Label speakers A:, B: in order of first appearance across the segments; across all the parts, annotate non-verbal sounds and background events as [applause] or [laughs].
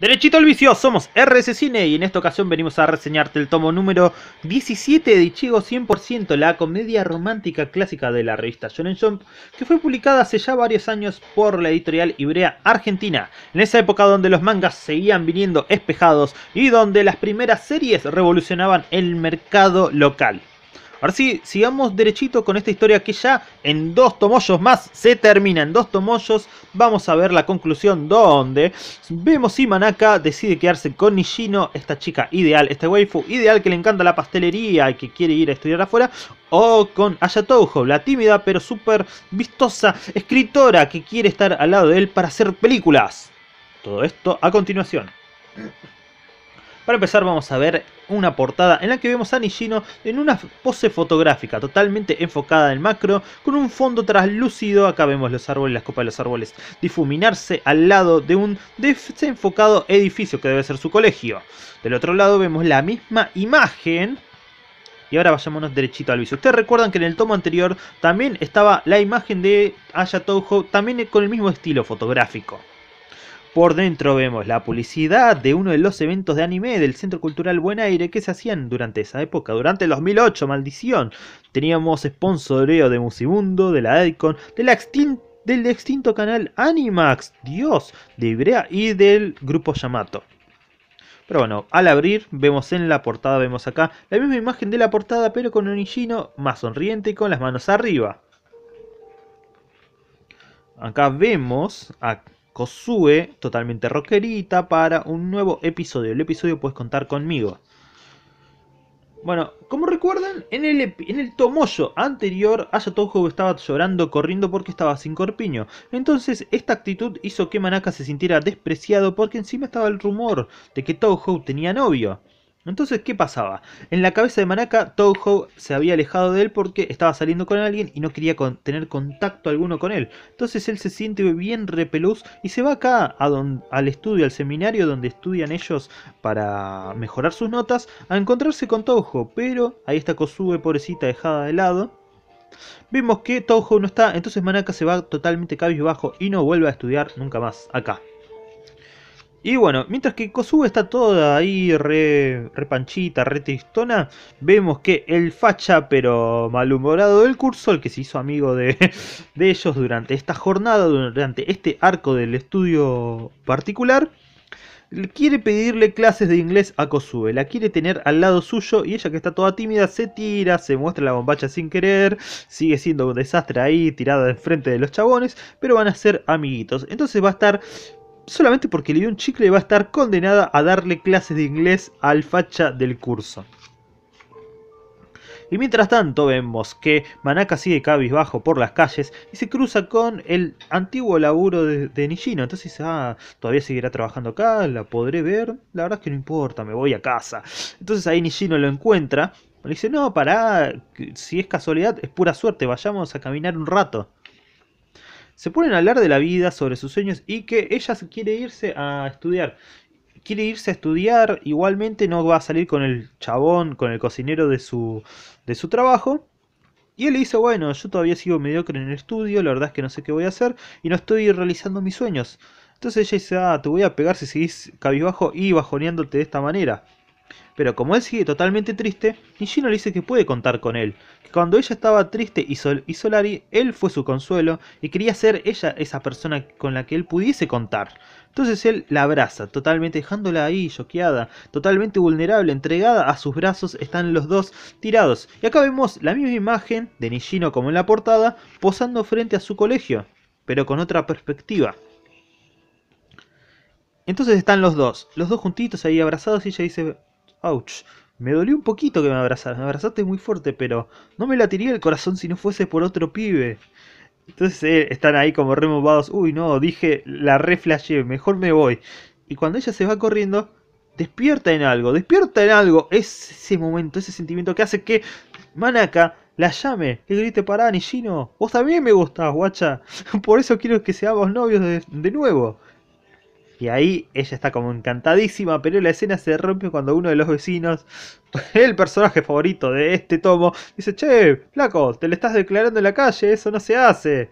A: Derechito al vicio, somos RS Cine y en esta ocasión venimos a reseñarte el tomo número 17 de Ichigo 100%, la comedia romántica clásica de la revista Shonen Jump, que fue publicada hace ya varios años por la editorial Ibrea Argentina, en esa época donde los mangas seguían viniendo espejados y donde las primeras series revolucionaban el mercado local. Ahora sí, sigamos derechito con esta historia que ya en dos tomollos más se termina. En dos tomollos vamos a ver la conclusión donde vemos si Manaka decide quedarse con Nishino, esta chica ideal, esta waifu ideal que le encanta la pastelería y que quiere ir a estudiar afuera. O con Ayatoujo, la tímida pero súper vistosa escritora que quiere estar al lado de él para hacer películas. Todo esto a continuación. Para empezar vamos a ver una portada en la que vemos a Nishino en una pose fotográfica totalmente enfocada en macro con un fondo traslúcido, acá vemos los árboles, las copas de los árboles difuminarse al lado de un desenfocado edificio que debe ser su colegio. Del otro lado vemos la misma imagen y ahora vayámonos derechito al vicio. Ustedes recuerdan que en el tomo anterior también estaba la imagen de Aya Touhou, también con el mismo estilo fotográfico. Por dentro vemos la publicidad de uno de los eventos de anime del Centro Cultural Buen Aire que se hacían durante esa época, durante el 2008, maldición. Teníamos sponsoreo de Musimundo, de la Edcon, del extinto canal Animax, Dios, de Ibrea y del grupo Yamato. Pero bueno, al abrir vemos en la portada, vemos acá la misma imagen de la portada pero con un más sonriente y con las manos arriba. Acá vemos Kosue, totalmente rockerita, para un nuevo episodio. El episodio puedes contar conmigo. Bueno, como recuerdan, en el, en el tomoyo anterior, Touhou estaba llorando corriendo porque estaba sin corpiño. Entonces, esta actitud hizo que Manaka se sintiera despreciado porque encima estaba el rumor de que Touhou tenía novio. Entonces, ¿qué pasaba? En la cabeza de Manaka, Touhou se había alejado de él porque estaba saliendo con alguien y no quería tener contacto alguno con él. Entonces él se siente bien repeluz y se va acá al estudio, al seminario donde estudian ellos para mejorar sus notas, a encontrarse con Touhou. Pero ahí está Kosube, pobrecita, dejada de lado. Vemos que Touhou no está, entonces Manaka se va totalmente cabizbajo y no vuelve a estudiar nunca más acá. Y bueno, mientras que Kosue está toda ahí re, re re tristona, vemos que el facha pero malhumorado del curso, el que se hizo amigo de, [laughs] de ellos durante esta jornada, durante este arco del estudio particular, quiere pedirle clases de inglés a Kosue, la quiere tener al lado suyo y ella que está toda tímida se tira, se muestra la bombacha sin querer, sigue siendo un desastre ahí tirada enfrente de los chabones, pero van a ser amiguitos. Entonces va a estar solamente porque le dio un chicle va a estar condenada a darle clases de inglés al facha del curso. Y mientras tanto vemos que Manaka sigue cabizbajo por las calles y se cruza con el antiguo laburo de, Nishino. Entonces, ah, todavía seguirá trabajando acá, la podré ver. La verdad es que no importa, me voy a casa. Entonces ahí Nishino lo encuentra. Le dice, no, pará, si es casualidad, es pura suerte, vayamos a caminar un rato se ponen a hablar de la vida, sobre sus sueños y que ella quiere irse a estudiar. Quiere irse a estudiar, igualmente no va a salir con el chabón, con el cocinero de su, de su trabajo. Y él le dice, bueno, yo todavía sigo mediocre en el estudio, la verdad es que no sé qué voy a hacer y no estoy realizando mis sueños. Entonces ella dice, ah, te voy a pegar si seguís cabizbajo y bajoneándote de esta manera. Pero como él sigue totalmente triste, Nishino le dice que puede contar con él, que cuando ella estaba triste y, y Solari, él fue su consuelo y quería ser ella esa persona con la que él pudiese contar. Entonces él la abraza, totalmente dejándola ahí, choqueada, totalmente vulnerable, entregada a sus brazos, están los dos tirados. Y acá vemos la misma imagen de Nishino como en la portada, posando frente a su colegio, pero con otra perspectiva. Entonces están los dos, los dos juntitos ahí abrazados y ella dice, Ouch. Me dolió un poquito que me abrazaras. Me abrazaste muy fuerte, pero no me latiría el corazón si no fuese por otro pibe. Entonces eh, están ahí como removados. Uy, no, dije, la reflashé, mejor me voy. Y cuando ella se va corriendo, despierta en algo, despierta en algo. Es ese momento, ese sentimiento que hace que Manaka la llame, que grite para Nishino. Vos también me gustás, guacha. [laughs] Por eso quiero que seamos novios de nuevo. Y ahí ella está como encantadísima, pero la escena se rompe cuando uno de los vecinos, [laughs] el personaje favorito de este tomo, dice, che, flaco, te le estás declarando en la calle, eso no se hace.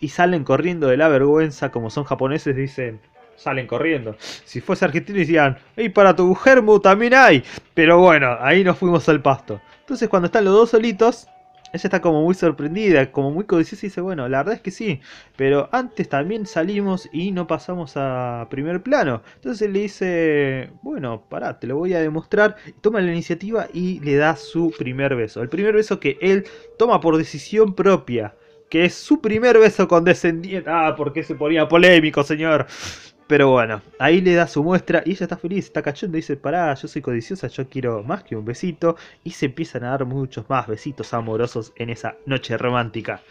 A: Y salen corriendo de la vergüenza, como son japoneses, dicen, salen corriendo. Si fuese argentino dirían, y para tu germu también hay. Pero bueno, ahí nos fuimos al pasto. Entonces cuando están los dos solitos, ella está como muy sorprendida, como muy codiciosa y dice, bueno, la verdad es que sí, pero antes también salimos y no pasamos a primer plano. Entonces él le dice, bueno, pará, te lo voy a demostrar, toma la iniciativa y le da su primer beso. El primer beso que él toma por decisión propia, que es su primer beso con Descendiente. Ah, porque se ponía polémico, señor. Pero bueno, ahí le da su muestra y ella está feliz, está cachando, dice, pará, yo soy codiciosa, yo quiero más que un besito. Y se empiezan a dar muchos más besitos amorosos en esa noche romántica.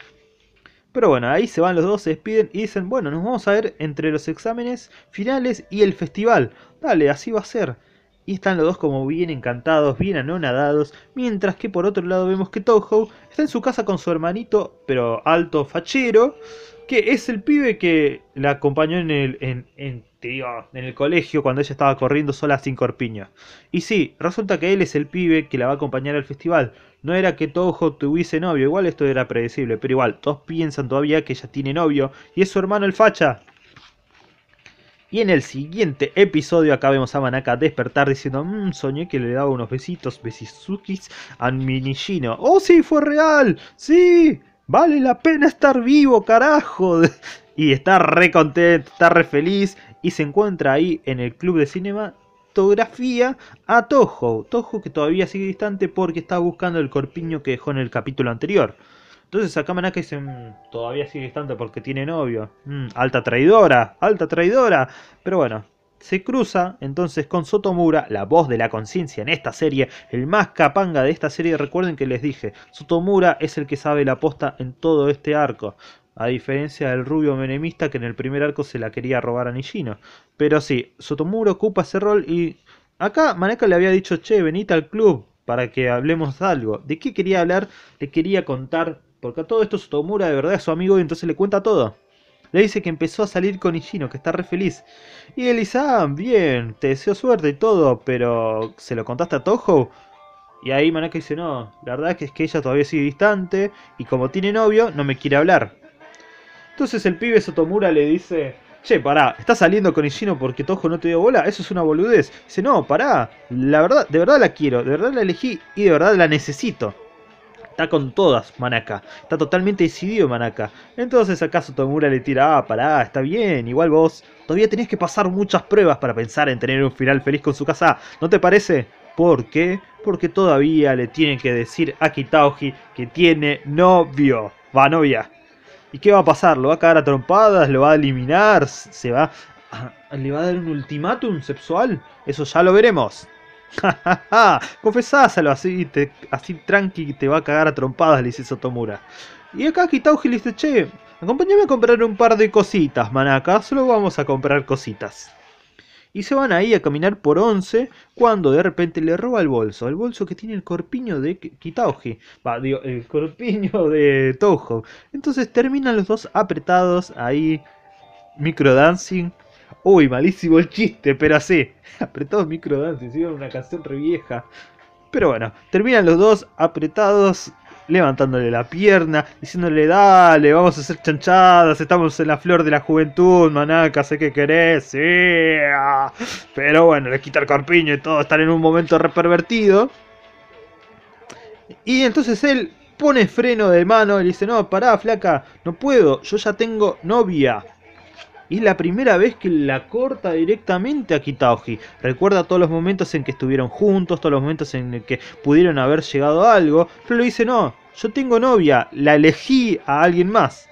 A: Pero bueno, ahí se van los dos, se despiden y dicen, bueno, nos vamos a ver entre los exámenes finales y el festival. Dale, así va a ser. Y están los dos como bien encantados, bien anonadados, mientras que por otro lado vemos que Toho está en su casa con su hermanito, pero alto fachero, que es el pibe que la acompañó en el, en, en el colegio cuando ella estaba corriendo sola sin corpiño. Y sí, resulta que él es el pibe que la va a acompañar al festival. No era que Toho tuviese novio, igual esto era predecible, pero igual, todos piensan todavía que ella tiene novio y es su hermano el facha. Y en el siguiente episodio acá vemos a Manaka despertar diciendo, mmm, soñé que le daba unos besitos, besisukis a Minishino. ¡Oh sí, fue real! ¡Sí! vale la pena estar vivo, carajo. [laughs] Y está re contento, está re feliz y se encuentra ahí en el club de cinematografía a Toho. Toho que todavía sigue distante porque está buscando el corpiño que dejó en el capítulo anterior. Entonces acá Manaka dice, mm, todavía sigue distante porque tiene novio. Mm, alta traidora, alta traidora. Pero bueno, se cruza entonces con Sotomura, la voz de la conciencia en esta serie, el más capanga de esta serie. Recuerden que les dije, Sotomura es el que sabe la posta en todo este arco. A diferencia del rubio menemista que en el primer arco se la quería robar a Nishino. Pero sí, Sotomura ocupa ese rol y acá Maneka le había dicho, che, venite al club para que hablemos de algo. ¿De qué quería hablar? Le quería contar, porque a todo esto Sotomura de verdad es su amigo y entonces le cuenta todo. Le dice que empezó a salir con Ishino, que está re feliz. Y él dice, ah, bien, te deseo suerte y todo, pero ¿se lo contaste a Toho? Y ahí Manaka dice, no, la verdad que es que ella todavía sigue distante y como tiene novio, no me quiere hablar. Entonces el pibe Sotomura le dice, che, pará, ¿estás saliendo con Ishino porque Toho no te dio bola? Eso es una boludez. Dice, no, pará, la verdad, de verdad la quiero, de verdad la elegí y de verdad la necesito está con todas Manaka, está totalmente decidido Manaka. Entonces acaso Tomura le tira, ah, pará, está bien, igual vos todavía tenés que pasar muchas pruebas para pensar en tener un final feliz con su casa, ¿no te parece? ¿Por qué? Porque todavía le tienen que decir a Kitauji que tiene novio, va novia. ¿Y qué va a pasar? ¿Lo va a cagar a trompadas? ¿Lo va a eliminar? ¿Se va? ¿Le va a dar un ultimátum sexual? Eso ya lo veremos. [laughs] Confesáselo así, te, así tranqui te va a cagar a trompadas, le dice Sotomura. Y acá Kitauji le dice, che, acompáñame a comprar un par de cositas, manaca, solo vamos a comprar cositas. Y se van ahí a caminar por once cuando de repente le roba el bolso, el bolso que tiene el corpiño de Kitauji, va, el corpiño de Touhou. Entonces terminan los dos apretados ahí, micro dancing. Uy, malísimo el chiste, pero así. [laughs] Apretados microdance, hicieron una canción re vieja Pero bueno, terminan los dos apretados, levantándole la pierna, diciéndole, dale, vamos a hacer chanchadas, estamos en la flor de la juventud, manaca, sé que querés, Pero bueno, le quita el corpiño y todo, están en un momento repervertido. Y entonces él pone freno de mano y dice, no, pará, flaca, no puedo, yo ya tengo novia. Y es la primera vez que la corta directamente a Kitaoji. Recuerda todos los momentos en que estuvieron juntos, todos los momentos en que pudieron haber llegado a algo. Pero le dice, no, yo tengo novia, la elegí a alguien más.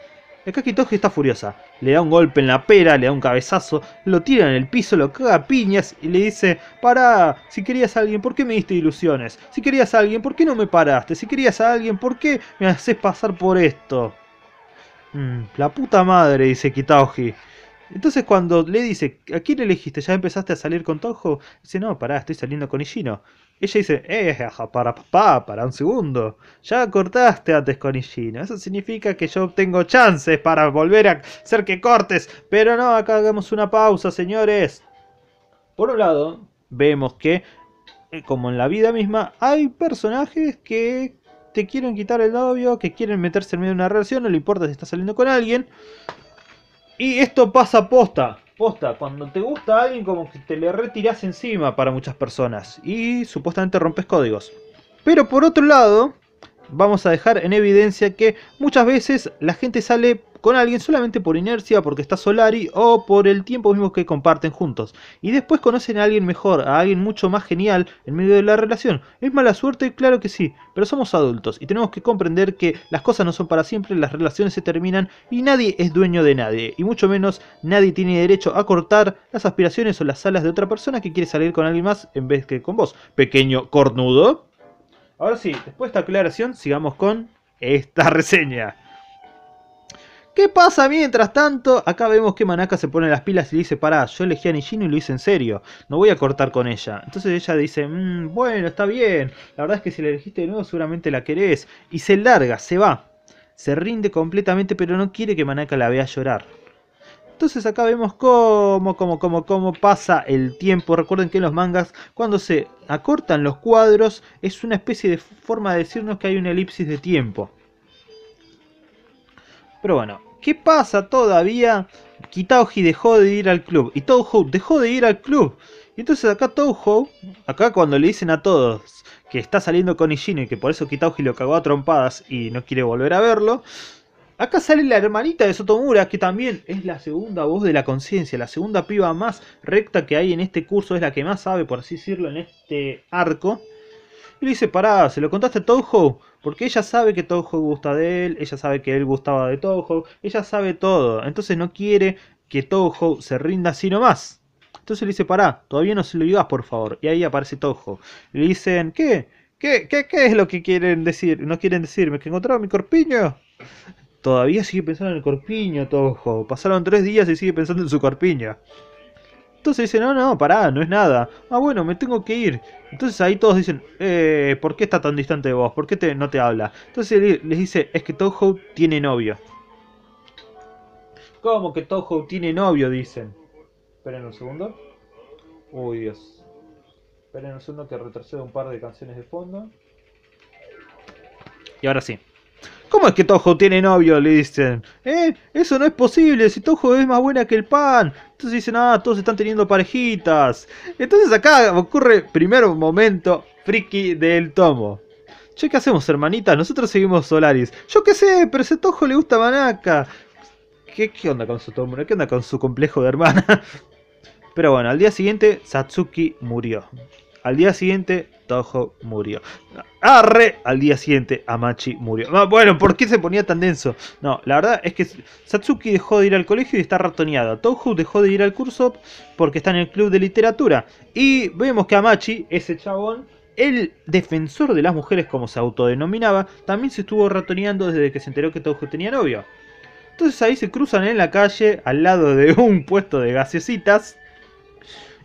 A: Acá Kitoji está furiosa. Le da un golpe en la pera, le da un cabezazo, lo tira en el piso, lo caga a piñas y le dice: Pará, si querías a alguien, ¿por qué me diste ilusiones? Si querías a alguien, ¿por qué no me paraste? Si querías a alguien, ¿por qué me haces pasar por esto? Mm, la puta madre, dice Kitaoji. Entonces cuando le dice, ¿a quién elegiste? ¿Ya empezaste a salir con Tojo? Dice, no, pará, estoy saliendo con Ishino. Ella dice, eh, para papá, para un segundo. Ya cortaste antes con Ishino. Eso significa que yo tengo chances para volver a hacer que cortes. Pero no, acá hagamos una pausa, señores. Por un lado, vemos que, eh, como en la vida misma, hay personajes que te quieren quitar el novio, que quieren meterse en medio de una relación, no le importa si estás saliendo con alguien. Y esto pasa posta, posta, cuando te gusta alguien como que te le retiras encima para muchas personas y supuestamente rompes códigos. Pero por otro lado, vamos a dejar en evidencia que muchas veces la gente sale con alguien solamente por inercia, porque está Solari o por el tiempo mismo que comparten juntos. Y después conocen a alguien mejor, a alguien mucho más genial en medio de la relación. ¿Es mala suerte? Claro que sí, pero somos adultos y tenemos que comprender que las cosas no son para siempre, las relaciones se terminan y nadie es dueño de nadie, y mucho menos nadie tiene derecho a cortar las aspiraciones o las alas de otra persona que quiere salir con alguien más en vez que con vos, pequeño cornudo. Ahora sí, después de esta aclaración, sigamos con esta [laughs] reseña. ¿Qué pasa mientras tanto? Acá vemos que Manaka se pone las pilas y dice, pará, yo elegí a Nishino y lo hice en serio, no voy a cortar con ella. Entonces ella dice, mm, bueno, está bien, la verdad es que si la elegiste de nuevo seguramente la querés. Y se larga, se va, se rinde completamente, pero no quiere que Manaka la vea llorar. Entonces acá vemos cómo, cómo, cómo, cómo pasa el tiempo. Recuerden que en los mangas, cuando se acortan los cuadros, es una especie de forma de decirnos que hay una elipsis de tiempo. Pero bueno, ¿Qué pasa todavía? Kitauji dejó de ir al club y Touhou dejó de ir al club. Y entonces acá Touhou, acá cuando le dicen a todos que está saliendo con Ishino y que por eso Kitauji lo cagó a trompadas y no quiere volver a verlo, acá sale la hermanita de Sotomura que también es la segunda voz de la conciencia, la segunda piba más recta que hay en este curso, es la que más sabe por así decirlo en este arco. Y le dice, pará, ¿se lo contaste a Toho? Porque ella sabe que Toho gusta de él, ella sabe que él gustaba de Toho, ella sabe todo. Entonces no quiere que Toho se rinda sino más. Entonces le dice, pará, todavía no se lo digas, por favor. Y ahí aparece Toho. Le dicen, ¿qué? ¿Qué, qué, es lo que quieren decir? ¿No quieren decirme que encontraron mi corpiño? Todavía sigue pensando en el corpiño, Toho. Pasaron tres días y sigue pensando en su corpiño. Entonces dice, no, no, pará, no es nada. Ah, bueno, me tengo que ir. Entonces ahí todos dicen, eh, ¿por qué está tan distante de vos? ¿Por qué no te habla? Entonces les dice, es que Toho tiene novio. ¿Cómo que Toho tiene novio? Dicen. Esperen un segundo. Uy, Dios. Esperen un segundo que retroceda un par de canciones de fondo. Y ahora sí. ¿Cómo es que Toho tiene novio? Le dicen. ¿Eh? Eso no es posible. Si Toho es más buena que el pan. Entonces dicen, ah, todos están teniendo parejitas. Entonces acá ocurre primer momento friki del tomo. Che, ¿qué hacemos, hermanita? Nosotros seguimos Solaris. Yo qué sé, pero ese tojo le gusta Manaka. ¿Qué, ¿Qué, onda con su tomo? ¿Qué onda con su complejo de hermana? [laughs] Pero bueno, al día siguiente Satsuki murió. Al día siguiente, Toho murió. Arre, al día siguiente, Amachi murió. bueno, ¿por qué se ponía tan denso? No, la verdad es que Satsuki dejó de ir al colegio y está ratoneado. Toho dejó de ir al curso porque está en el club de literatura. Y vemos que Amachi, ese chabón, el defensor de las mujeres como se autodenominaba, también se estuvo ratoneando desde que se enteró que Toho tenía novio. Entonces ahí se cruzan en la calle al lado de un puesto de gaseositas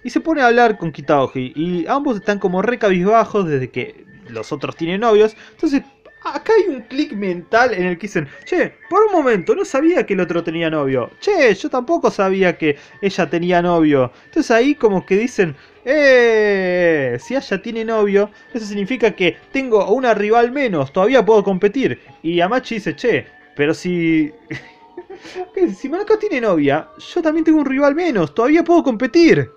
A: y se pone a hablar con Kitaoji. Y ambos están como cabizbajos desde que los otros tienen novios. Entonces, acá hay un clic mental en el que dicen, che, por un momento no sabía que el otro tenía novio. Che, yo tampoco sabía que ella tenía novio. Entonces ahí como que dicen, eh, si ella tiene novio, eso significa que tengo una rival menos, todavía puedo competir. Y Amachi dice, che, pero si... [laughs] si Manaka tiene novia, yo también tengo un rival menos, todavía puedo competir.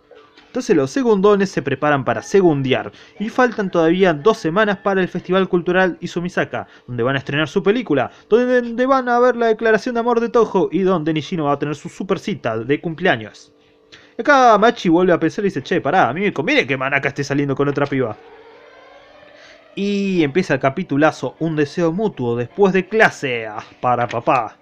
A: Entonces los segundones se preparan para segundiar y faltan todavía dos semanas para el Festival Cultural Izumisaka, donde van a estrenar su película, donde van a ver la declaración de amor de Tojo y donde Nishino va a tener su supercita de cumpleaños. Acá Machi vuelve a pensar y dice, che, pará, a mí me conviene que Manaka esté saliendo con otra piba. Y empieza el capitulazo Un deseo mutuo después de clase ah, para papá.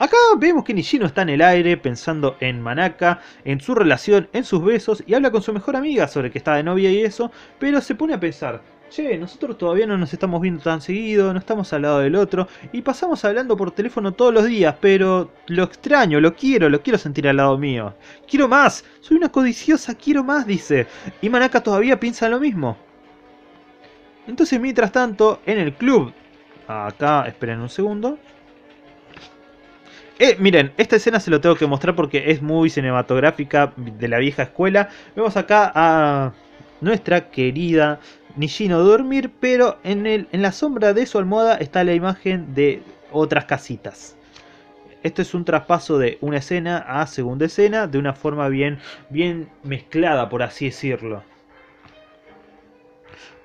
A: Acá vemos que Nishino está en el aire pensando en Manaka, en su relación, en sus besos y habla con su mejor amiga sobre que está de novia y eso, pero se pone a pensar, che, nosotros todavía no nos estamos viendo tan seguido, no estamos al lado del otro y pasamos hablando por teléfono todos los días, pero lo extraño, lo quiero, lo quiero sentir al lado mío. Quiero más, soy una codiciosa, quiero más, dice. Y Manaka todavía piensa lo mismo. Entonces, mientras tanto, en el club, acá, esperen un segundo. Eh, miren, esta escena se lo tengo que mostrar porque es muy cinematográfica de la vieja escuela. Vemos acá a nuestra querida Nishino dormir, pero en, el, en la sombra de su almohada está la imagen de otras casitas. Esto es un traspaso de una escena a segunda escena de una forma bien, bien mezclada, por así decirlo.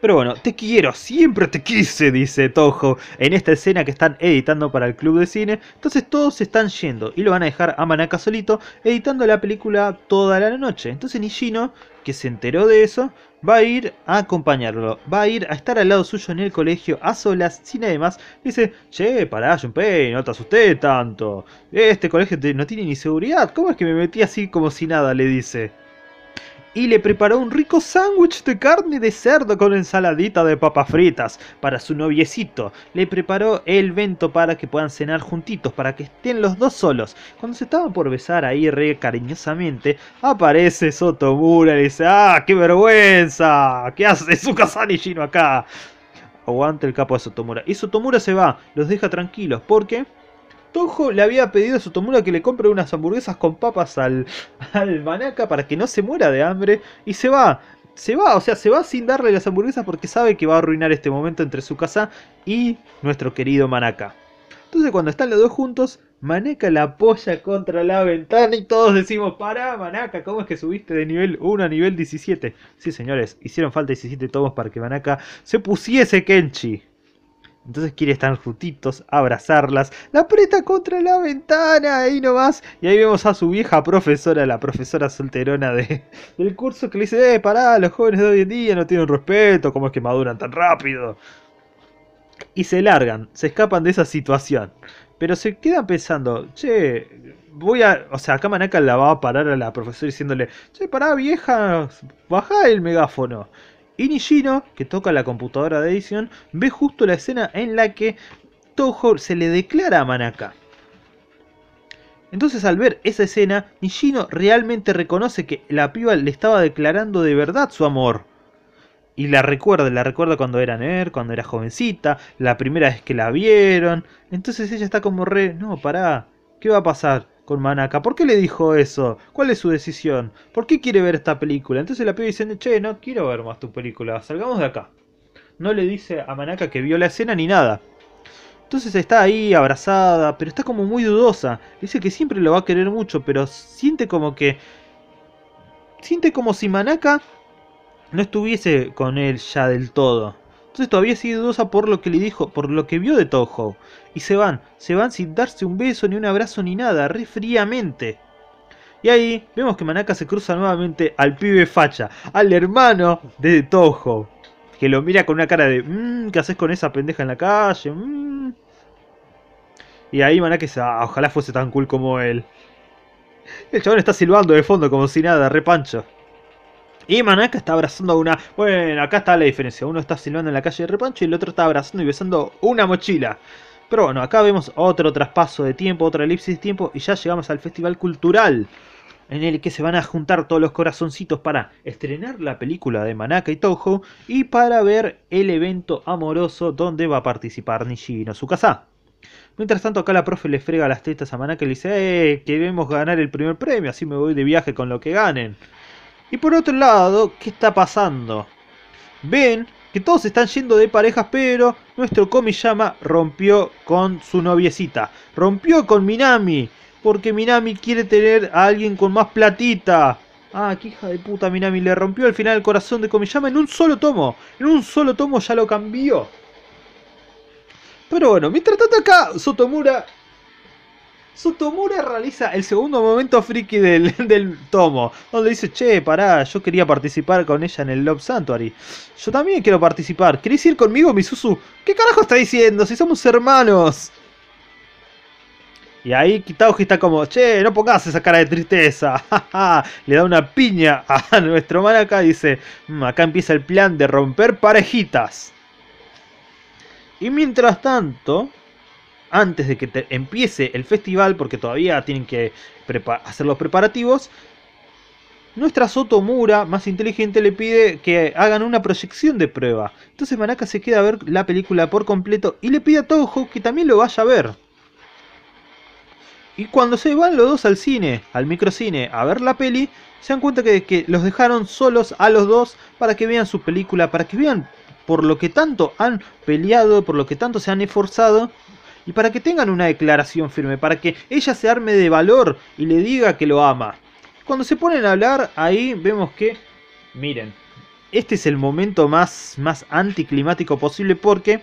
A: Pero bueno, te quiero, siempre te quise, dice Tojo. en esta escena que están editando para el club de cine. Entonces todos se están yendo y lo van a dejar a Manaka solito editando la película toda la noche. Entonces Nishino, que se enteró de eso, va a ir a acompañarlo, va a ir a estar al lado suyo en el colegio a solas, sin además, dice, che, pará Junpei, no te asusté tanto, este colegio no tiene ni seguridad, ¿cómo es que me metí así como si nada? le dice y le preparó un rico sándwich de carne de cerdo con ensaladita de papas fritas para su noviecito. Le preparó el vento para que puedan cenar juntitos, para que estén los dos solos. Cuando se estaban por besar ahí re cariñosamente, aparece Sotomura y dice, ¡Ah, qué vergüenza! ¿Qué hace su Shino acá? Aguanta el capo de Sotomura. Y Sotomura se va, los deja tranquilos, porque... Tojo le había pedido a su Tomura que le compre unas hamburguesas con papas al, [laughs] Manaka para que no se muera de hambre y se va. Se va, o sea, se va sin darle las hamburguesas porque sabe que va a arruinar este momento entre su casa y nuestro querido Manaka. Entonces cuando están los dos juntos, Manaka la apoya contra la ventana y todos decimos, ¡Para Manaka, ¿cómo es que subiste de nivel 1 a nivel 17? Sí señores, hicieron falta 17 tomos para que Manaka se pusiese Kenchi. Entonces quiere estar juntitos, abrazarlas, la aprieta contra la ventana, ahí nomás. Y ahí vemos a su vieja profesora, la profesora solterona de, [laughs] del curso, que le dice: Eh, pará, los jóvenes de hoy en día no tienen respeto, ¿cómo es que maduran tan rápido? Y se largan, se escapan de esa situación. Pero se quedan pensando: Che, voy a. O sea, acá Manaka la va a parar a la profesora diciéndole: Che, pará, vieja, baja el megáfono. Y Nishino, que toca la computadora de edición, ve justo la escena en la que Toho se le declara a Manaka. Entonces al ver esa escena, Nishino realmente reconoce que la piba le estaba declarando de verdad su amor. Y la recuerda, la recuerda cuando era Ner, cuando era jovencita, la primera vez que la vieron. Entonces ella está como re, no, pará, ¿qué va a pasar? con Manaka. ¿Por qué le dijo eso? ¿Cuál es su decisión? ¿Por qué quiere ver esta película? Entonces la piba diciendo, che, no quiero ver más tu película, salgamos de acá. No le dice a Manaka que vio la escena ni nada. Entonces está ahí abrazada, pero está como muy dudosa. Dice que siempre lo va a querer mucho, pero siente como que... Siente como si Manaka no estuviese con él ya del todo. Entonces todavía sigue dudosa por lo que le dijo, por lo que vio de Toho. Y se van, se van sin darse un beso, ni un abrazo, ni nada, re fríamente. Y ahí vemos que Manaka se cruza nuevamente al pibe facha, al hermano de Toho. Que lo mira con una cara de, mmm, ¿qué haces con esa pendeja en la calle? Mm". Y ahí Manaka dice, ah, ojalá fuese tan cool como él. El chabón está silbando de fondo como si nada, re pancho. Y Manaka está abrazando una... Bueno, acá está la diferencia. Uno está silbando en la calle de Repancho y el otro está abrazando y besando una mochila. Pero bueno, acá vemos otro traspaso de tiempo, otra elipsis de tiempo y ya llegamos al Festival Cultural. En el que se van a juntar todos los corazoncitos para estrenar la película de Manaka y Toho y para ver el evento amoroso donde va a participar Nishino casa. Mientras tanto, acá la profe le frega las tetas a Manaka y le dice: ¡Eh! Queremos ganar el primer premio, así me voy de viaje con lo que ganen. Y por otro lado, ¿qué está pasando? Ven que todos están yendo de parejas, pero nuestro Komiyama rompió con su noviecita. Rompió con Minami, porque Minami quiere tener a alguien con más platita. Ah, qué hija de puta Minami, le rompió al final el corazón de Komiyama en un solo tomo. En un solo tomo ya lo cambió. Pero bueno, mientras tanto acá, Sotomura Sotomura realiza el segundo momento friki [laughs] del, tomo, donde dice, che, pará, yo quería participar con ella en el Love Sanctuary. Yo también quiero participar. ¿Querés ir conmigo, Misuzu? ¿Qué carajo está diciendo? Si somos hermanos. Y ahí Kitauji está como, che, no pongas esa cara de tristeza. [laughs] Le da una piña a [laughs] nuestro acá y dice, mm, acá empieza el plan de romper parejitas. Y mientras tanto, antes de que empiece el festival, porque todavía tienen que hacer los preparativos, nuestra Sotomura, más inteligente, le pide que hagan una proyección de prueba. Entonces Manaka se queda a ver la película por completo y le pide a Toho que también lo vaya a ver. Y cuando se van los dos al cine, al microcine, a ver la peli, se dan cuenta que los dejaron solos a los dos para que vean su película, para que vean por lo que tanto han peleado, por lo que tanto se han esforzado y para que tengan una declaración firme, para que ella se arme de valor y le diga que lo ama. Cuando se ponen a hablar, ahí vemos que, miren, este es el momento más, más anticlimático posible porque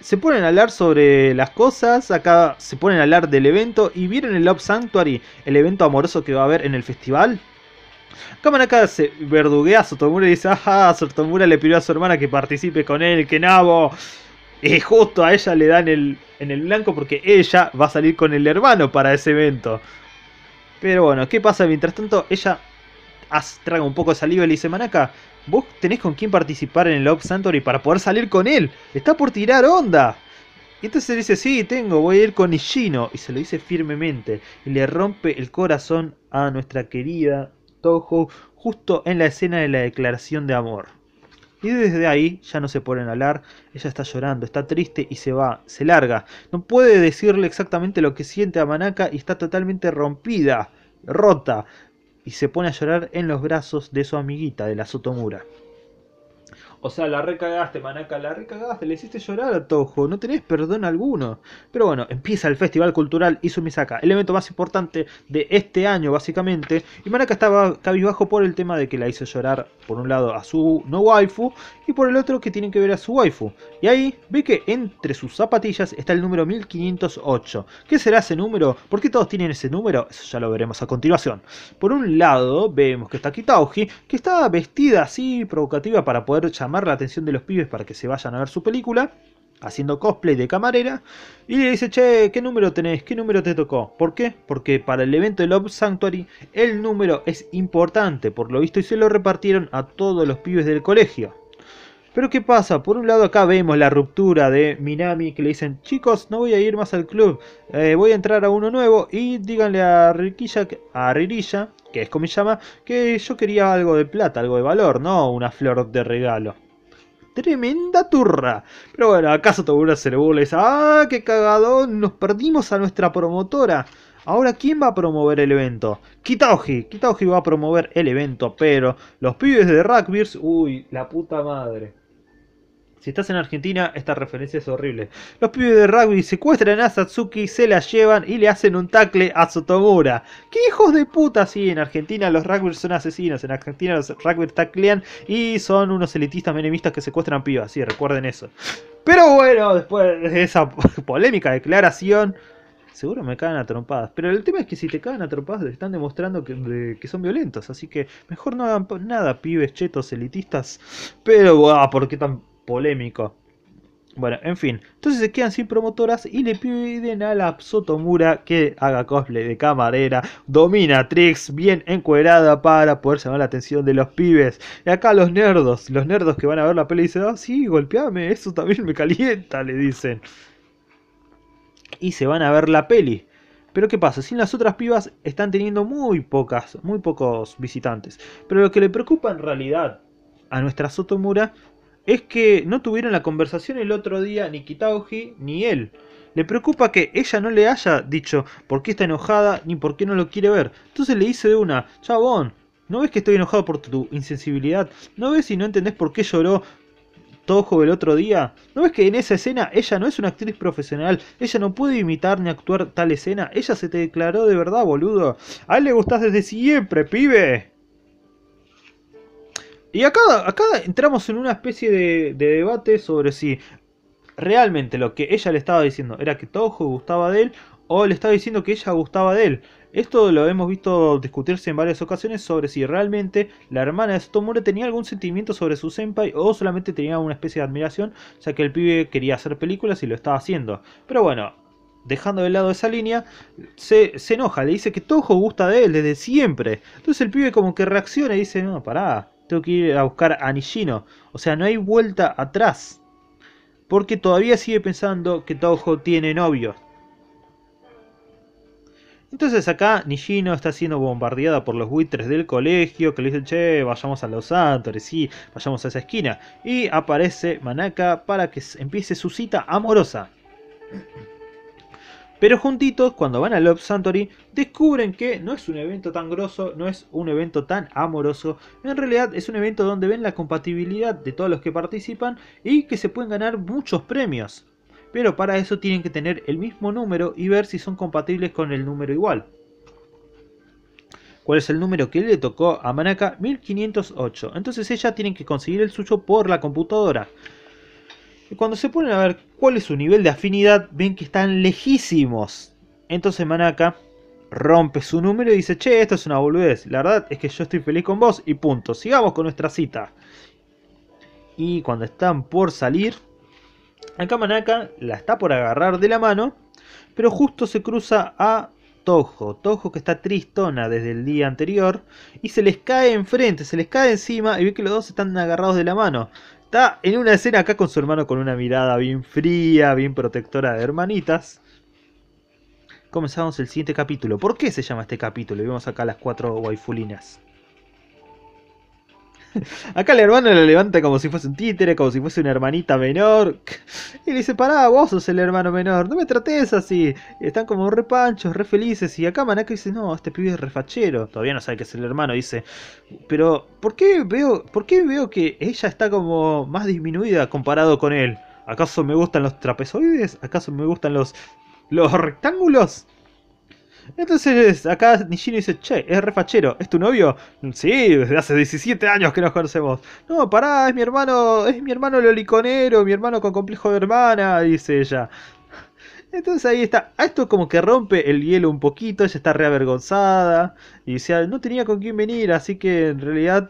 A: se ponen a hablar sobre las cosas, acá se ponen a hablar del evento y vieron el Love Sanctuary, el evento amoroso que va a haber en el festival. Cámara acá se verduguea a Sotomura y dice, ajá, Sotomura le pidió a su hermana que participe con él, que nabo. y eh, justo a ella le dan el, en el blanco porque ella va a salir con el hermano para ese evento. Pero bueno, ¿qué pasa? Mientras tanto, ella traga un poco de saliva y le dice, Manaka, vos tenés con quién participar en el Love Sanctuary para poder salir con él. Está por tirar onda. Y entonces le dice, sí, tengo, voy a ir con Ishino. Y se lo dice firmemente. Y le rompe el corazón a nuestra querida Toho justo en la escena de la declaración de amor. Y desde ahí ya no se ponen a hablar, ella está llorando, está triste y se va, se larga. No puede decirle exactamente lo que siente a Manaka y está totalmente rompida, rota, y se pone a llorar en los brazos de su amiguita, de la Sotomura. O sea, la recagaste, Manaka, la recagaste, le hiciste llorar a Tojo, no tenés perdón alguno. Pero bueno, empieza el Festival Cultural Izumisaka, el evento más importante de este año, básicamente. Y Manaka estaba cabizbajo por el tema de que la hizo llorar, por un lado, a su no waifu, y por el otro, que tiene que ver a su waifu. Y ahí ve que entre sus zapatillas está el número 1508. ¿Qué será ese número? ¿Por qué todos tienen ese número? Eso ya lo veremos a continuación. Por un lado, vemos que está Kitauji, que está vestida así, provocativa para poder llamar la atención de los pibes para que se vayan a ver su película, haciendo cosplay de camarera, y le dice, che, ¿qué número tenés? ¿Qué número te tocó? ¿Por qué? Porque para el evento de Love Sanctuary el número es importante, por lo visto, y se lo repartieron a todos los pibes del colegio. Pero ¿qué pasa? Por un lado acá vemos la ruptura de Minami que le dicen, chicos, no voy a ir más al club, eh, voy a entrar a uno nuevo y díganle a Ririlla, que es como se llama, que yo quería algo de plata, algo de valor, no una flor de regalo. Tremenda turra. Pero bueno, acaso todo se le burla y dice, ah, qué cagadón, nos perdimos a nuestra promotora. Ahora, ¿quién va a promover el evento? Kitaoji. Kitauji va a promover el evento, pero los pibes de Rugby, uy, la puta madre. Si estás en Argentina, esta referencia es horrible. Los pibes de rugby secuestran a Satsuki, se la llevan y le hacen un tacle a Sotomura. ¡Qué hijos de puta! Sí, en Argentina los rugby son asesinos. En Argentina los rugby taclean y son unos elitistas menemistas que secuestran pibas. Sí, recuerden eso. Pero bueno, después de esa [laughs] polémica declaración, seguro me cagan atropadas. Pero el tema es que si te caen a están demostrando que, son violentos. Así que mejor no hagan nada, pibes chetos elitistas. Pero, ¿por qué tan polémico. Bueno, en fin. Entonces se quedan sin promotoras y le piden a la Sotomura que haga cosplay de camarera, dominatrix, bien encuadrada para poder llamar la atención de los pibes. Y acá los nerdos, los nerdos que van a ver la peli dicen, ah, sí, golpeame, eso también me calienta, le dicen. Y se van a ver la peli. Pero ¿qué pasa? Sin las otras pibas están teniendo muy pocas, muy pocos visitantes. Pero lo que le preocupa en realidad a nuestra Sotomura es que no tuvieron la conversación el otro día ni Kitauji ni él. Le preocupa que ella no le haya dicho por qué está enojada ni por qué no lo quiere ver. Entonces le dice de una, chabón, ¿no ves que estoy enojado por tu insensibilidad? ¿No ves y no entendés por qué lloró Tojo el otro día? ¿No ves que en esa escena ella no es una actriz profesional? Ella no puede imitar ni actuar tal escena. Ella se te declaró de verdad, boludo. A él le gustás desde siempre, pibe. Y acá, entramos en una especie de, debate sobre si realmente lo que ella le estaba diciendo era que Toho gustaba de él o le estaba diciendo que ella gustaba de él. Esto lo hemos visto discutirse en varias ocasiones sobre si realmente la hermana de Sotomore tenía algún sentimiento sobre su senpai o solamente tenía una especie de admiración, ya que el pibe quería hacer películas y lo estaba haciendo. Pero bueno, dejando de lado esa línea, se, se enoja, le dice que Tojo gusta de él desde siempre. Entonces el pibe como que reacciona y dice, no, pará, tengo que ir a buscar a Nishino. O sea, no hay vuelta atrás. Porque todavía sigue pensando que Toho tiene novio. Entonces acá Nishino está siendo bombardeada por los buitres del colegio que le dicen, che, vayamos a los Santos, sí, vayamos a esa esquina. Y aparece Manaka para que empiece su cita amorosa. Pero juntitos, cuando van a Love Santory, descubren que no es un evento tan grosso, no es un evento tan amoroso. En realidad es un evento donde ven la compatibilidad de todos los que participan y que se pueden ganar muchos premios. Pero para eso tienen que tener el mismo número y ver si son compatibles con el número igual. ¿Cuál es el número que le tocó a Manaka? 1508. Entonces ella tiene que conseguir el suyo por la computadora. Y cuando se ponen a ver cuál es su nivel de afinidad, ven que están lejísimos. Entonces Manaka rompe su número y dice, che, esto es una boludez. La verdad es que yo estoy feliz con vos y punto. Sigamos con nuestra cita. Y cuando están por salir, acá Manaka la está por agarrar de la mano, pero justo se cruza a Tojo. Tojo que está tristona desde el día anterior. Y se les cae enfrente, se les cae encima. Y ve que los dos están agarrados de la mano. Está en una escena acá con su hermano con una mirada bien fría, bien protectora de hermanitas. Comenzamos el siguiente capítulo. ¿Por qué se llama este capítulo? Y vemos acá las cuatro waifulinas. [laughs] Acá el hermano le levanta como si fuese un títere, como si fuese una hermanita menor. Y le dice, pará, vos sos el hermano menor, no me trates así. Están como re panchos, re felices. Y acá Manaka dice, no, este pibe es refachero. Todavía no sabe que es el hermano, dice. Pero, ¿por qué veo, por qué veo que ella está como más disminuida comparado con él? ¿Acaso me gustan los trapezoides? ¿Acaso me gustan los, los rectángulos? Entonces acá Nishino dice, che, es refachero, ¿es tu novio? Sí, desde hace 17 años que nos conocemos. No, pará, es mi hermano, es mi hermano loliconero, mi hermano con complejo de hermana, dice ella. Entonces ahí está, esto como que rompe el hielo un poquito, ella está reavergonzada y dice, no tenía con quién venir, así que en realidad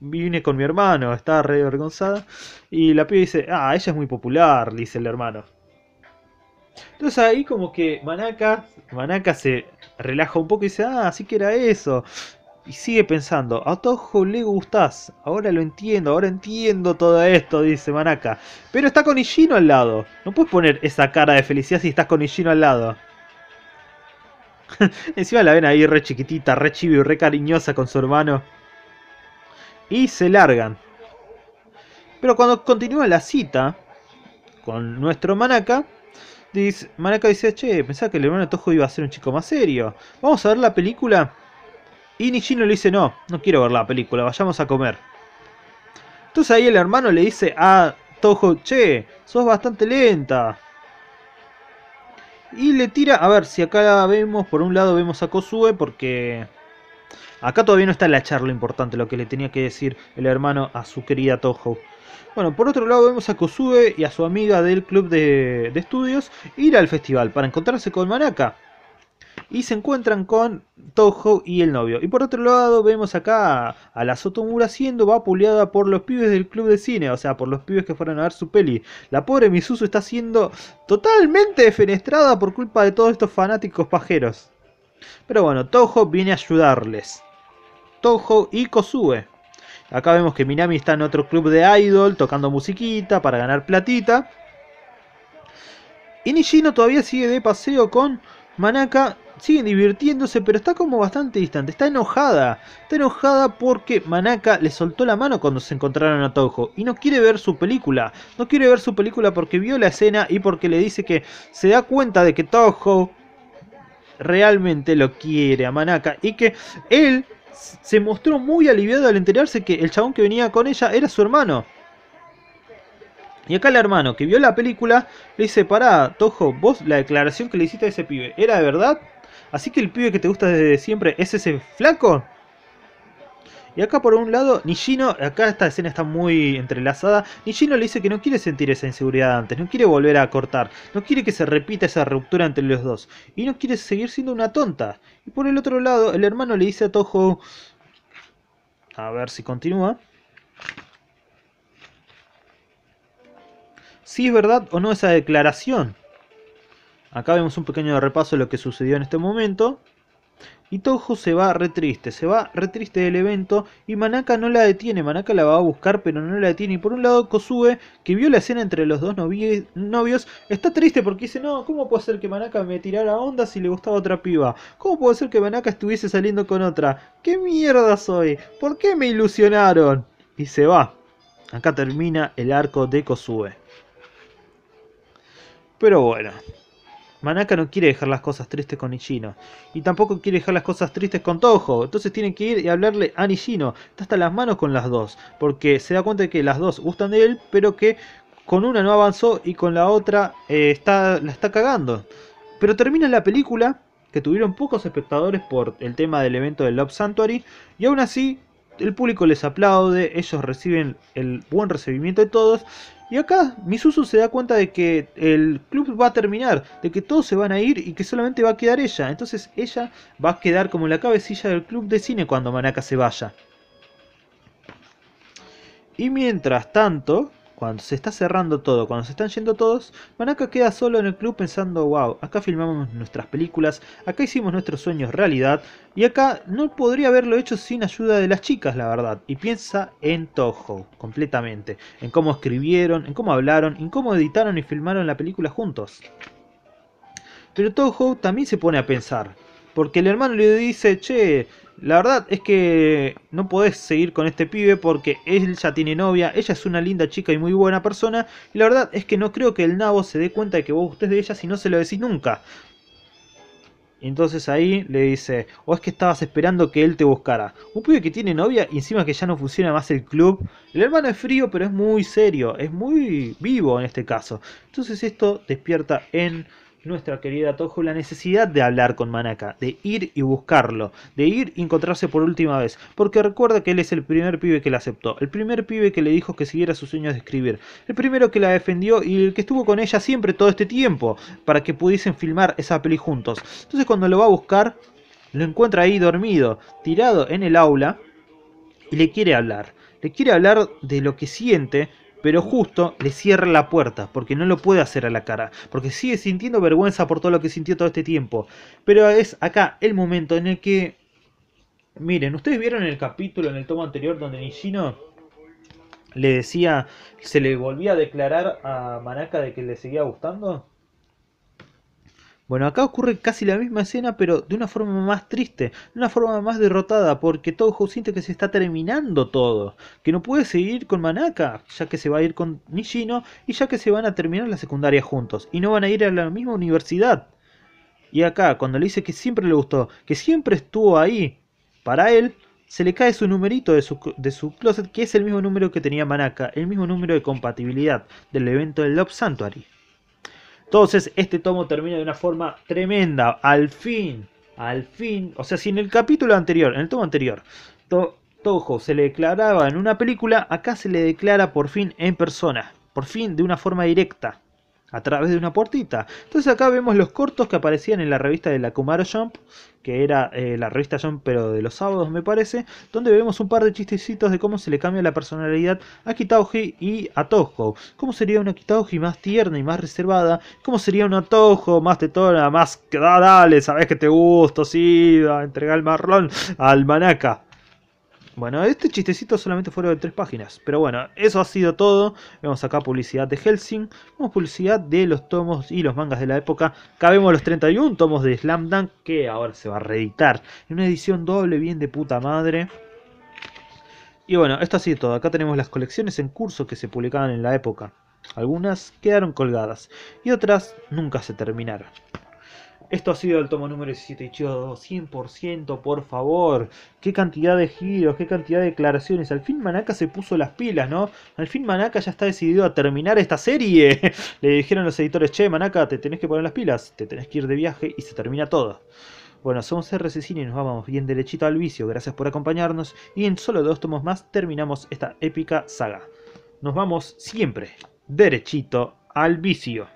A: vine con mi hermano, está reavergonzada. Y la piba dice, ah, ella es muy popular, dice el hermano. Entonces ahí como que Manaka, Manaka se relaja un poco y dice, ah, así que era eso. Y sigue pensando, a le gustás, ahora lo entiendo, ahora entiendo todo esto, dice Manaka. Pero está con Ishino al lado. No puedes poner esa cara de felicidad si estás con Ishino al lado. [laughs] Encima la ven ahí re chiquitita, re chibi, re cariñosa con su hermano. Y se largan. Pero cuando continúa la cita con nuestro Manaka, Dice, Manaka dice, che, pensaba que el hermano Tojo iba a ser un chico más serio. Vamos a ver la película. Y Nishino le dice, no, no quiero ver la película, vayamos a comer. Entonces ahí el hermano le dice a Tojo, che, sos bastante lenta. Y le tira, a ver, si acá la vemos, por un lado vemos a Kosue porque Acá todavía no está la charla importante, lo que le tenía que decir el hermano a su querida Toho. Bueno, por otro lado vemos a Kosue y a su amiga del club de, estudios ir al festival para encontrarse con Manaka. Y se encuentran con Toho y el novio. Y por otro lado vemos acá a, la Sotomura siendo vapuleada por los pibes del club de cine. O sea, por los pibes que fueron a ver su peli. La pobre Misuzu está siendo totalmente defenestrada por culpa de todos estos fanáticos pajeros. Pero bueno, Toho viene a ayudarles. Toho y Kosue. Acá vemos que Minami está en otro club de idol tocando musiquita para ganar platita. Y Nishino todavía sigue de paseo con Manaka. Sigue divirtiéndose, pero está como bastante distante. Está enojada. Está enojada porque Manaka le soltó la mano cuando se encontraron a Toho. Y no quiere ver su película. No quiere ver su película porque vio la escena y porque le dice que se da cuenta de que Toho realmente lo quiere a Manaka. Y que él se mostró muy aliviado al enterarse que el chabón que venía con ella era su hermano. Y acá el hermano que vio la película le dice, pará, Tojo, vos la declaración que le hiciste a ese pibe, ¿era de verdad? Así que el pibe que te gusta desde siempre es ese flaco. Y acá por un lado, Nishino, acá esta escena está muy entrelazada, Nishino le dice que no quiere sentir esa inseguridad antes, no quiere volver a cortar, no quiere que se repita esa ruptura entre los dos, y no quiere seguir siendo una tonta. Y por el otro lado, el hermano le dice a Tojo, a ver si continúa, si es verdad o no esa declaración. Acá vemos un pequeño repaso de lo que sucedió en este momento. Y Toho se va re triste, se va re triste del evento y Manaka no la detiene, Manaka la va a buscar pero no la detiene. Y por un lado Kosue, que vio la escena entre los dos novios, está triste porque dice, no, ¿cómo puede ser que Manaka me tirara onda si le gustaba otra piba? ¿Cómo puede ser que Manaka estuviese saliendo con otra? ¿Qué mierda soy? ¿Por qué me ilusionaron? Y se va. Acá termina el arco de Kosue. Pero bueno, Manaka no quiere dejar las cosas tristes con Nishino. Y tampoco quiere dejar las cosas tristes con Toho. Entonces tienen que ir y hablarle a Nishino. Está hasta las manos con las dos. Porque se da cuenta de que las dos gustan de él, pero que con una no avanzó y con la otra eh, está, la está cagando. Pero termina la película, que tuvieron pocos espectadores por el tema del evento del Love Sanctuary. Y aún así, el público les aplaude, ellos reciben el buen recibimiento de todos y acá Misuzu se da cuenta de que el club va a terminar, de que todos se van a ir y que solamente va a quedar ella. Entonces ella va a quedar como la cabecilla del club de cine cuando Manaka se vaya. Y mientras tanto, cuando se está cerrando todo, cuando se están yendo todos, Manaka queda solo en el club pensando, wow, acá filmamos nuestras películas, acá hicimos nuestros sueños realidad, y acá no podría haberlo hecho sin ayuda de las chicas, la verdad. Y piensa en Toho, completamente, en cómo escribieron, en cómo hablaron, en cómo editaron y filmaron la película juntos. Pero Toho también se pone a pensar, porque el hermano le dice, che, la verdad es que no podés seguir con este pibe porque él ya tiene novia, ella es una linda chica y muy buena persona. Y la verdad es que no creo que el nabo se dé cuenta de que vos gustés de ella si no se lo decís nunca. Entonces ahí le dice, o es que estabas esperando que él te buscara. Un pibe que tiene novia y encima que ya no funciona más el club. El hermano es frío pero es muy serio, es muy vivo en este caso. Entonces esto despierta en nuestra querida Tojo la necesidad de hablar con Manaka, de ir y buscarlo, de ir y encontrarse por última vez, porque recuerda que él es el primer pibe que la aceptó, el primer pibe que le dijo que siguiera sus sueños de escribir, el primero que la defendió y el que estuvo con ella siempre todo este tiempo para que pudiesen filmar esa peli juntos. Entonces cuando lo va a buscar, lo encuentra ahí dormido, tirado en el aula y le quiere hablar. Le quiere hablar de lo que siente pero justo le cierra la puerta, porque no lo puede hacer a la cara, porque sigue sintiendo vergüenza por todo lo que sintió todo este tiempo. Pero es acá el momento en el que... Miren, ustedes vieron el capítulo, en el tomo anterior, donde Nishino le decía, se le volvía a declarar a Manaka de que le seguía gustando. Bueno, acá ocurre casi la misma escena, pero de una forma más triste, de una forma más derrotada, porque Touhou siente que se está terminando todo, que no puede seguir con Manaka, ya que se va a ir con Nishino y ya que se van a terminar la secundaria juntos, y no van a ir a la misma universidad. Y acá, cuando le dice que siempre le gustó, que siempre estuvo ahí para él, se le cae su numerito de su, de su closet, que es el mismo número que tenía Manaka, el mismo número de compatibilidad del evento del Love Sanctuary. Entonces, este tomo termina de una forma tremenda. Al fin, al fin. O sea, si en el capítulo anterior, en el tomo anterior, Tojo Toho se le declaraba en una película, acá se le declara por fin en persona. Por fin, de una forma directa a través de una puertita. Entonces acá vemos los cortos que aparecían en la revista de la Kumaro Jump, que era eh, la revista Jump pero de los sábados me parece, donde vemos un par de chistecitos de cómo se le cambia la personalidad a Kitauji y a Toho. Cómo sería una Kitauji más tierna y más reservada, cómo sería una Toho más tetona, más que ah, dale, sabes que te gusto, sí, entregar el marrón al manaca. Bueno, este chistecito solamente fueron de tres páginas. Pero bueno, eso ha sido todo. Vemos acá publicidad de Helsing. Vemos publicidad de los tomos y los mangas de la época. Acá vemos los 31 tomos de Slam Dunk que ahora se va a reeditar. En una edición doble, bien de puta madre. Y bueno, esto ha sido todo. Acá tenemos las colecciones en curso que se publicaban en la época. Algunas quedaron colgadas y otras nunca se terminaron. Esto ha sido el tomo número 17 chido 100%, por favor. Qué cantidad de giros, qué cantidad de declaraciones. Al fin Manaka se puso las pilas, ¿no? Al fin Manaka ya está decidido a terminar esta serie. [laughs] Le dijeron los editores, che, Manaka, te tenés que poner las pilas, te tenés que ir de viaje y se termina todo. Bueno, somos RCC y nos vamos bien derechito al vicio. Gracias por acompañarnos y en solo dos tomos más terminamos esta épica saga. Nos vamos siempre derechito al vicio.